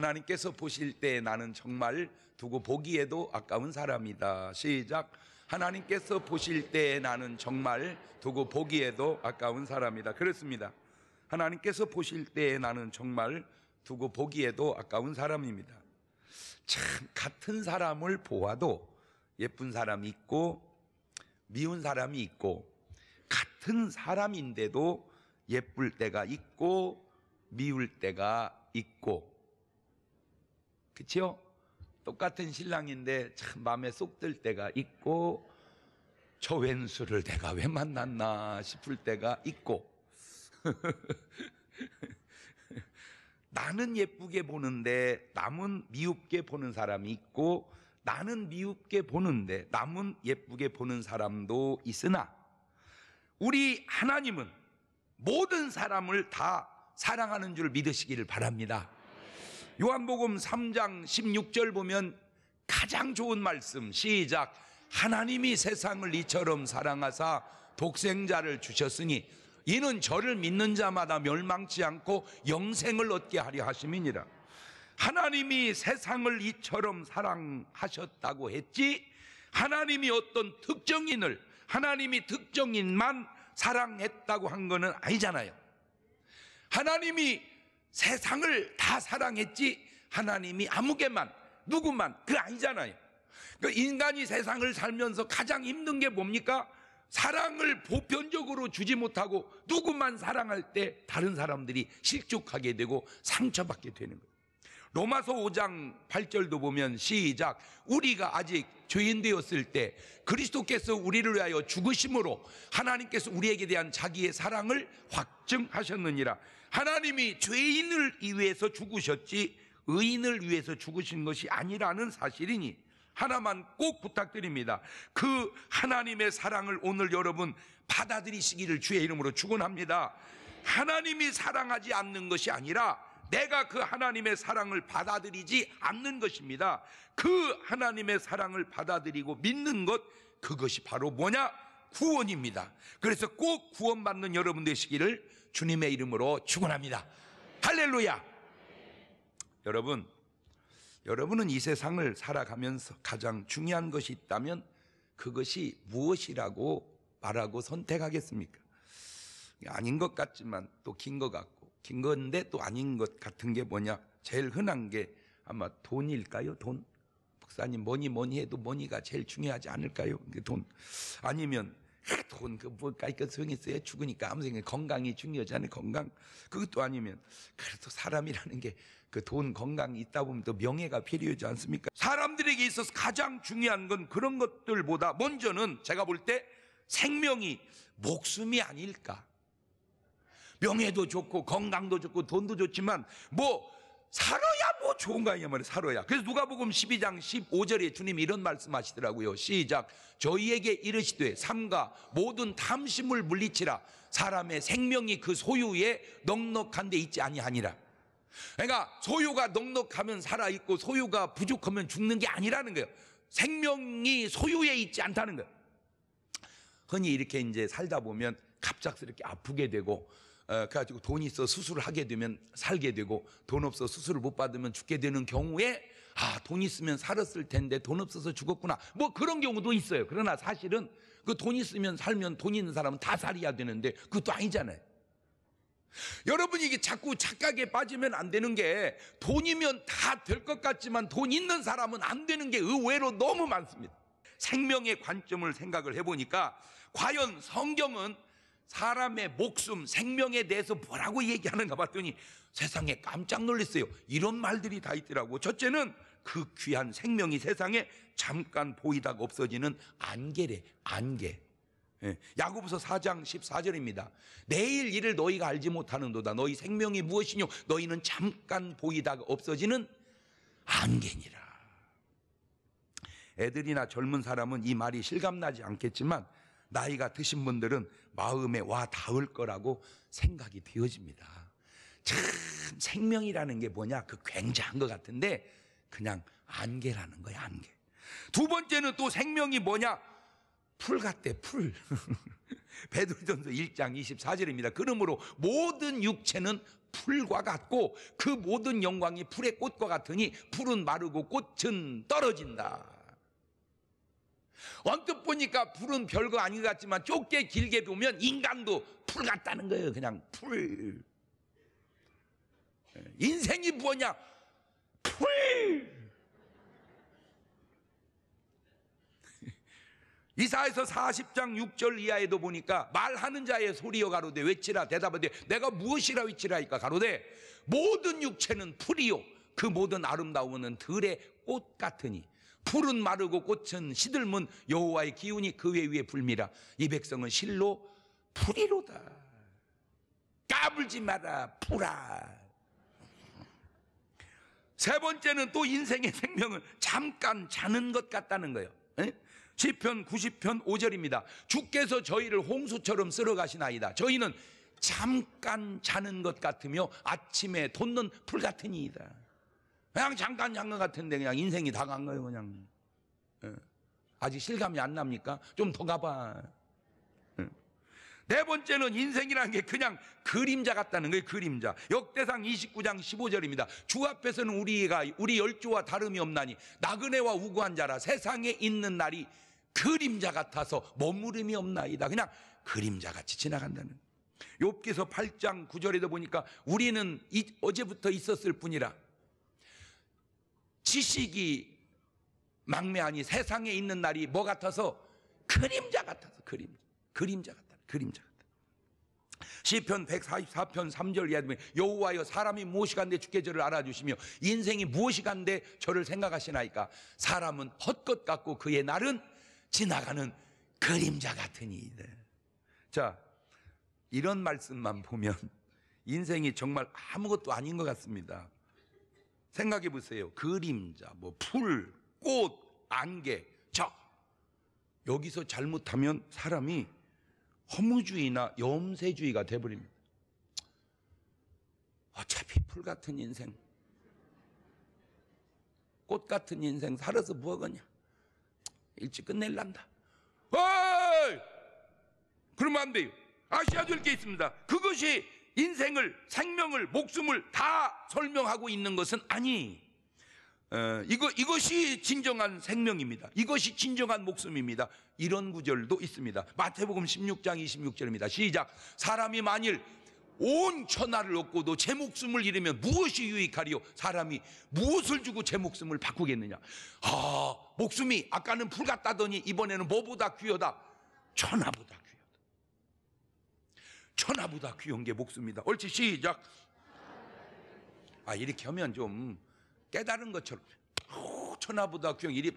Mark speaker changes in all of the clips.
Speaker 1: 하나님께서 보실 때 나는 정말 두고 보기에도 아까운 사람이다. 시작. 하나님께서 보실 때 나는 정말 두고 보기에도 아까운 사람이다. 그렇습니다. 하나님께서 보실 때 나는 정말 두고 보기에도 아까운 사람입니다. 참, 같은 사람을 보아도 예쁜 사람이 있고, 미운 사람이 있고, 같은 사람인데도 예쁠 때가 있고, 미울 때가 있고, 그치요? 똑같은 신랑인데 참 마음에 쏙 들 때가 있고 저 왼수를 내가 왜 만났나 싶을 때가 있고 나는 예쁘게 보는데 남은 미흡게 보는 사람이 있고 나는 미흡게 보는데 남은 예쁘게 보는 사람도 있으나 우리 하나님은 모든 사람을 다 사랑하는 줄 믿으시기를 바랍니다. 요한복음 3장 16절 보면 가장 좋은 말씀 시작 하나님이 세상을 이처럼 사랑하사 독생자를 주셨으니 이는 저를 믿는 자마다 멸망치 않고 영생을 얻게 하려 하심이니라 하나님이 세상을 이처럼 사랑하셨다고 했지 하나님이 어떤 특정인을 하나님이 특정인만 사랑했다고 한 것은 아니잖아요. 하나님이 세상을 다 사랑했지 하나님이 아무개만 누구만 그 아니잖아요. 그 인간이 세상을 살면서 가장 힘든 게 뭡니까? 사랑을 보편적으로 주지 못하고 누구만 사랑할 때 다른 사람들이 실족하게 되고 상처받게 되는 거예요. 로마서 5장 8절도 보면 시작 우리가 아직 죄인 되었을 때 그리스도께서 우리를 위하여 죽으심으로 하나님께서 우리에게 대한 자기의 사랑을 확증하셨느니라 하나님이 죄인을 위해서 죽으셨지 의인을 위해서 죽으신 것이 아니라는 사실이니 하나만 꼭 부탁드립니다. 그 하나님의 사랑을 오늘 여러분 받아들이시기를 주의 이름으로 축원합니다. 하나님이 사랑하지 않는 것이 아니라 내가 그 하나님의 사랑을 받아들이지 않는 것입니다. 그 하나님의 사랑을 받아들이고 믿는 것, 그것이 바로 뭐냐? 구원입니다. 그래서 꼭 구원받는 여러분 되시기를 주님의 이름으로 축원합니다. 할렐루야. 여러분, 여러분은 이 세상을 살아가면서 가장 중요한 것이 있다면 그것이 무엇이라고 말하고 선택하겠습니까? 아닌 것 같지만 또 긴 것 같고 긴 건데 또 아닌 것 같은 게 뭐냐? 제일 흔한 게 아마 돈일까요? 돈? 목사님 뭐니 뭐니 해도 뭐니가 제일 중요하지 않을까요? 그 돈 아니면 돈, 그, 뭐, 까이까 성있어야 죽으니까 아무 생각, 건강이 중요하잖아요, 건강. 그것도 아니면, 그래도 사람이라는 게, 그 돈, 건강이 있다 보면 또 명예가 필요하지 않습니까? 사람들에게 있어서 가장 중요한 건 그런 것들보다 먼저는 제가 볼 때 생명이 목숨이 아닐까. 명예도 좋고, 건강도 좋고, 돈도 좋지만, 뭐, 사로야 뭐 좋은 거 아니냐 말이에 사로야. 그래서 누가복음 12장 15절에 주님이 이런 말씀하시더라고요. 시작. 저희에게 이르시되 삼가 모든 탐심을 물리치라. 사람의 생명이 그 소유에 넉넉한 데 있지 아니하니라. 그러니까 소유가 넉넉하면 살아 있고 소유가 부족하면 죽는 게 아니라는 거예요. 생명이 소유에 있지 않다는 거예요. 흔히 이렇게 이제 살다 보면 갑작스럽게 아프게 되고 어, 가지고 돈 있어 수술을 하게 되면 살게 되고 돈 없어 수술을 못 받으면 죽게 되는 경우에 아, 돈 있으면 살았을 텐데 돈 없어서 죽었구나. 뭐 그런 경우도 있어요. 그러나 사실은 그 돈 있으면 살면 돈 있는 사람은 다살이야 되는데 그것도 아니잖아요. 여러분 이게 자꾸 착각에 빠지면 안 되는 게 돈이면 다 될 것 같지만 돈 있는 사람은 안 되는 게 의외로 너무 많습니다. 생명의 관점을 생각을 해보니까 과연 성경은 사람의 목숨, 생명에 대해서 뭐라고 얘기하는가 봤더니 세상에 깜짝 놀랐어요. 이런 말들이 다 있더라고. 첫째는 그 귀한 생명이 세상에 잠깐 보이다가 없어지는 안개래, 안개. 예, 야고보서 4장 14절입니다. 내일 일을 너희가 알지 못하는도다. 너희 생명이 무엇이뇨? 너희는 잠깐 보이다가 없어지는 안개니라. 애들이나 젊은 사람은 이 말이 실감나지 않겠지만 나이가 드신 분들은 마음에 와 닿을 거라고 생각이 되어집니다. 참 생명이라는 게 뭐냐? 그 굉장한 것 같은데 그냥 안개라는 거야, 안개. 두 번째는 또 생명이 뭐냐? 풀 같대, 풀. 베드로전서 1장 24절입니다. 그러므로 모든 육체는 풀과 같고 그 모든 영광이 풀의 꽃과 같으니 풀은 마르고 꽃은 떨어진다. 언뜻 보니까 불은 별거 아닌 것 같지만 좁게 길게 보면 인간도 풀 같다는 거예요. 그냥 풀. 예, 인생이 뭐냐? 풀! 이사에서 40장 6절 이하에도 보니까 말하는 자의 소리여 가로되 외치라 대답하되 내가 무엇이라 외치라니까 가로되 모든 육체는 풀이요 그 모든 아름다움은 들의 꽃 같으니 풀은 마르고 꽃은 시들문 여호와의 기운이 그 외 위에 불미라 이 백성은 실로 풀이로다 까불지 마라 풀아 세 번째는 또 인생의 생명을 잠깐 자는 것 같다는 거예요 시편 90편 5절입니다 주께서 저희를 홍수처럼 쓸어가시나이다 저희는 잠깐 자는 것 같으며 아침에 돋는 풀 같으니이다 그냥 잠깐 잔 것 같은데 그냥 인생이 다 간 거예요 그냥. 예. 아직 실감이 안 납니까? 좀 더 가봐. 예. 네 번째는 인생이라는 게 그냥 그림자 같다는 거예요. 그림자. 역대상 29장 15절입니다. 주 앞에서는 우리가 우리 열조와 다름이 없나니 나그네와 우구한 자라 세상에 있는 날이 그림자 같아서 머무름이 없나이다. 그냥 그림자 같이 지나간다는. 욥기서 8장 9절에도 보니까 우리는 이, 어제부터 있었을 뿐이라 지식이 망매하니 세상에 있는 날이 뭐 같아서 그림자 같아서 그림자 그림자 같다 그림자 같다 시편 144편 3절 이하에 보면 여호와여 사람이 무엇이 간데 주께 저를 알아주시며 인생이 무엇이 간데 저를 생각하시나이까 사람은 헛것 같고 그의 날은 지나가는 그림자 같으니 자 이런 말씀만 보면 인생이 정말 아무것도 아닌 것 같습니다 생각해 보세요. 그림자, 뭐 풀, 꽃, 안개, 자, 여기서 잘못하면 사람이 허무주의나 염세주의가 돼버립니다. 어차피 풀 같은 인생, 꽃 같은 인생 살아서 뭐하거냐? 일찍 끝낼란다. 어이! 그러면 안 돼요. 아셔야 될 게 있습니다. 그것이 인생을, 생명을, 목숨을 다 설명하고 있는 것은 아니. 어, 이거, 이것이 진정한 생명입니다. 이것이 진정한 목숨입니다. 이런 구절도 있습니다. 마태복음 16장 26절입니다. 시작. 사람이 만일 온 천하를 얻고도 제 목숨을 잃으면 무엇이 유익하리요? 사람이 무엇을 주고 제 목숨을 바꾸겠느냐? 아, 목숨이 아까는 불 같다더니 이번에는 뭐보다 귀하다? 천하보다. 천하보다 귀한 게 목숨이다. 옳지, 시작. 아, 이렇게 하면 좀 깨달은 것처럼, 어, 천하보다 귀한 이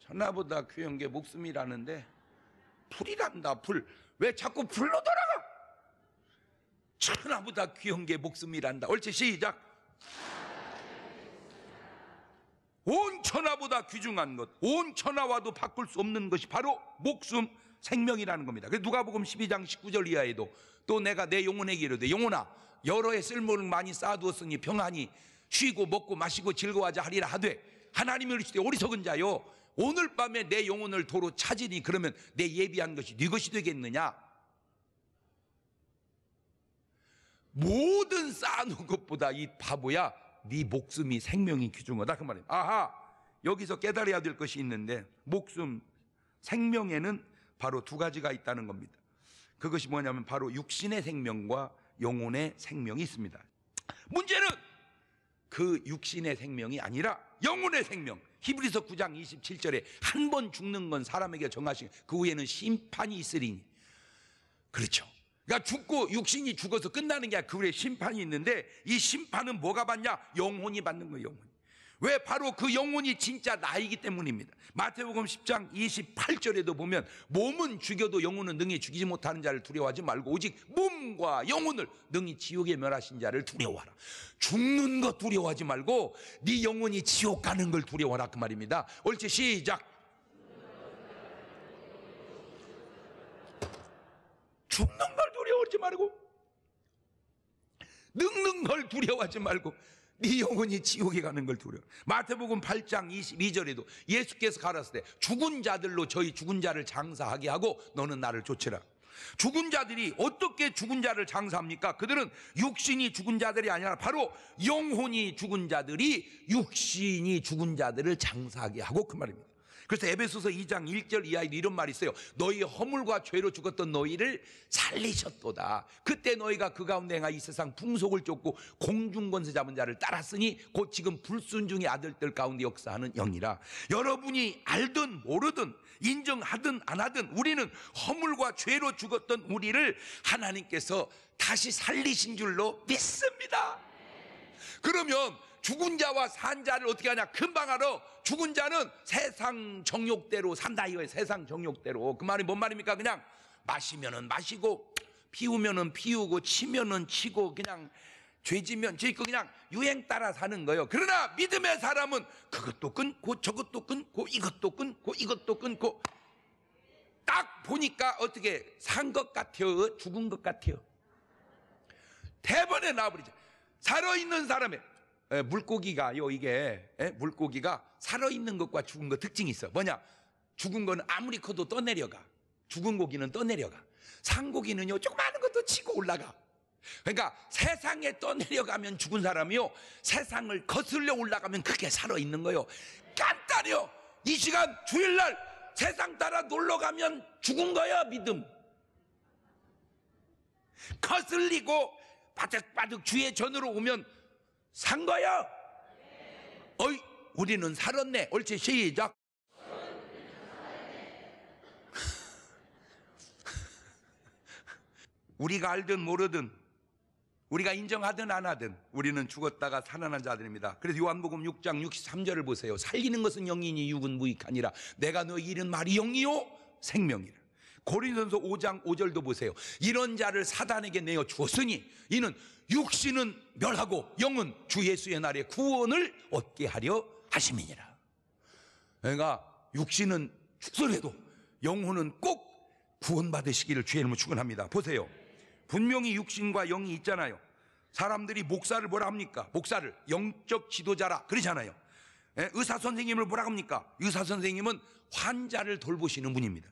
Speaker 1: 천하보다 귀한 게 목숨이라는데, 풀이란다, 풀. 왜 자꾸 불로 돌아가? 천하보다 귀한 게 목숨이란다. 옳지, 시작. 온 천하보다 귀중한 것, 온 천하와도 바꿀 수 없는 것이 바로 목숨, 생명이라는 겁니다. 그래서 누가복음 12장 19절 이하에도 또 내가 내 영혼에게 이르되 영혼아 여러 해 쓸모를 많이 쌓아두었으니 평안히 쉬고 먹고 마시고 즐거워하자 하리라 하되 하나님을 이르시되 어리석은 자요 오늘 밤에 내 영혼을 도로 찾으니 그러면 내 예비한 것이 네 것이 되겠느냐 모든 쌓아놓은 것보다 이 바보야 네 목숨이 생명이 귀중하다 그 말이에요 아하 여기서 깨달아야 될 것이 있는데 목숨 생명에는 바로 두 가지가 있다는 겁니다. 그것이 뭐냐면 바로 육신의 생명과 영혼의 생명이 있습니다. 문제는 그 육신의 생명이 아니라 영혼의 생명. 히브리서 9장 27절에 한 번 죽는 건 사람에게 정하신 그 후에는 심판이 있으리니. 그렇죠. 그러니까 죽고 육신이 죽어서 끝나는 게 아니라 그 후에 심판이 있는데 이 심판은 뭐가 받냐? 영혼이 받는 거예요, 영혼. 왜 바로 그 영혼이 진짜 나이기 때문입니다. 마태복음 10장 28절에도 보면 몸은 죽여도 영혼은 능히 죽이지 못하는 자를 두려워하지 말고 오직 몸과 영혼을 능히 지옥에 멸하신 자를 두려워하라. 죽는 것 두려워하지 말고 네 영혼이 지옥 가는 걸 두려워하라 그 말입니다. 옳지 시작. 죽는 걸 두려워하지 말고 늙는 걸 두려워하지 말고 네 영혼이 지옥에 가는 걸 두려워. 마태복음 8장 22절에도 예수께서 가라사대 죽은 자들로 저희 죽은 자를 장사하게 하고 너는 나를 쫓으라. 죽은 자들이 어떻게 죽은 자를 장사합니까? 그들은 육신이 죽은 자들이 아니라 바로 영혼이 죽은 자들이 육신이 죽은 자들을 장사하게 하고 그 말입니다. 그래서 에베소서 2장 1절 이하에 이런 말이 있어요. 너희 허물과 죄로 죽었던 너희를 살리셨도다. 그때 너희가 그 가운데 행하 이 세상 풍속을 쫓고 공중권세 잡은 자를 따랐으니 곧 지금 불순중의 아들들 가운데 역사하는 영이라. 여러분이 알든 모르든 인정하든 안 하든 우리는 허물과 죄로 죽었던 우리를 하나님께서 다시 살리신 줄로 믿습니다. 그러면 죽은 자와 산 자를 어떻게 하냐? 금방 알아. 죽은 자는 세상 정욕대로 산다 이거예요. 세상 정욕대로. 그 말이 뭔 말입니까? 그냥 마시면은 마시고 피우면은 피우고 치면은 치고 그냥 죄지면 죄있고 그냥 유행 따라 사는 거예요. 그러나 믿음의 사람은 그것도 끊고 저것도 끊고 이것도 끊고 이것도 끊고 딱 보니까 어떻게 산 것 같아요? 죽은 것 같아요? 대번에 나와버리죠. 살아있는 사람의 물고기가요 이게 물고기가 살아있는 것과 죽은 것 특징이 있어 뭐냐 죽은 거는 아무리 커도 떠내려가 죽은 고기는 떠내려가 산고기는요 조그마한 것도 치고 올라가 그러니까 세상에 떠내려가면 죽은 사람이요 세상을 거슬려 올라가면 그게 살아있는 거요 깐따려 이 시간 주일날 세상 따라 놀러가면 죽은 거야 믿음 거슬리고 바득바득 주의 전으로 오면 산 거야? 어이, 우리는 살았네. 옳지, 시작. 우리가 알든 모르든 우리가 인정하든 안 하든 우리는 죽었다가 살아난 자들입니다. 그래서 요한복음 6장 63절을 보세요. 살리는 것은 영이니 육은 무익하니라. 내가 너희 이은 말이 영이요 생명이라. 고린선서 5장 5절도 보세요. 이런 자를 사단에게 내어 주었으니 이는 육신은 멸하고 영은 주 예수의 날에 구원을 얻게 하려 하심이니라. 그러니까 육신은 죽더라도 영혼은 꼭 구원받으시기를 주의 이름으로 축원합니다. 보세요. 분명히 육신과 영이 있잖아요. 사람들이 목사를 뭐라 합니까? 목사를 영적 지도자라 그러잖아요. 예, 의사 선생님을 뭐라 합니까? 의사 선생님은 환자를 돌보시는 분입니다.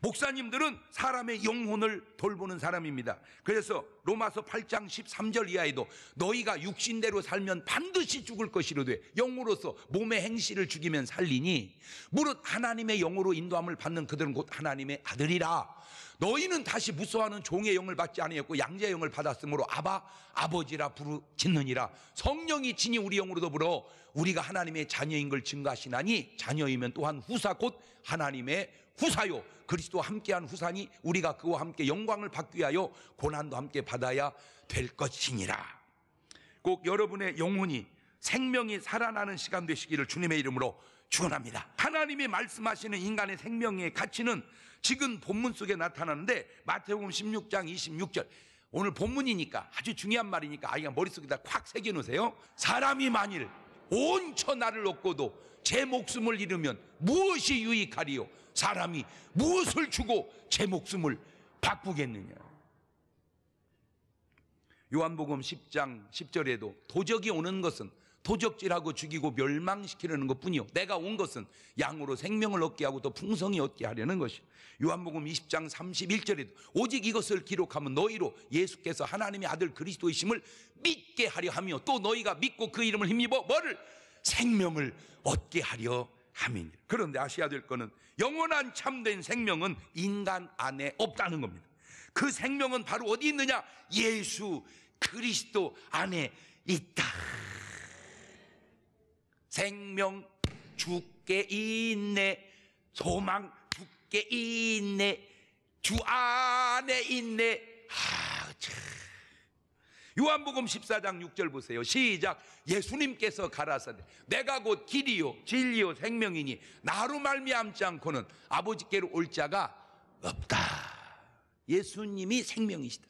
Speaker 1: 목사님들은 사람의 영혼을 돌보는 사람입니다. 그래서 로마서 8장 13절 이하에도 너희가 육신대로 살면 반드시 죽을 것이로돼 영으로서 몸의 행실을 죽이면 살리니 무릇 하나님의 영으로 인도함을 받는 그들은 곧 하나님의 아들이라 너희는 다시 무서워하는 종의 영을 받지 아니었고 양자의 영을 받았으므로 아바 아버지라 부르짖느니라 성령이 진이 우리 영으로 더불어 우리가 하나님의 자녀인 걸 증가하시나니 자녀이면 또한 후사 곧 하나님의 후사요 그리스도와 함께한 후산이 우리가 그와 함께 영광을 받기 위하여 고난도 함께 받아야 될 것이니라. 꼭 여러분의 영혼이 생명이 살아나는 시간 되시기를 주님의 이름으로 축원합니다. 하나님이 말씀하시는 인간의 생명의 가치는 지금 본문 속에 나타나는데 마태복음 16장 26절 오늘 본문이니까 아주 중요한 말이니까 아이가 머릿속에다 콱 새겨 놓으세요. 사람이 만일 온 천하를 얻고도 제 목숨을 잃으면 무엇이 유익하리요? 사람이 무엇을 주고 제 목숨을 바꾸겠느냐? 요한복음 10장 10절에도 도적이 오는 것은 도적질하고 죽이고 멸망시키려는 것 뿐이요. 내가 온 것은 양으로 생명을 얻게 하고 또 풍성히 얻게 하려는 것이요. 요한복음 20장 31절에도 오직 이것을 기록하면 너희로 예수께서 하나님의 아들 그리스도이심을 믿게 하려 하며 또 너희가 믿고 그 이름을 힘입어 뭐를 생명을 얻게 하려 함이니. 그런데 아셔야 될 것은 영원한 참된 생명은 인간 안에 없다는 겁니다. 그 생명은 바로 어디 있느냐? 예수 그리스도 안에 있다. 생명 죽게 있네 소망 죽게 있네 주 안에 있네 요한복음 14장 6절 보세요 시작 예수님께서 가라사대 내가 곧 길이요 진리요 생명이니 나로 말미암지 않고는 아버지께로 올 자가 없다 예수님이 생명이시다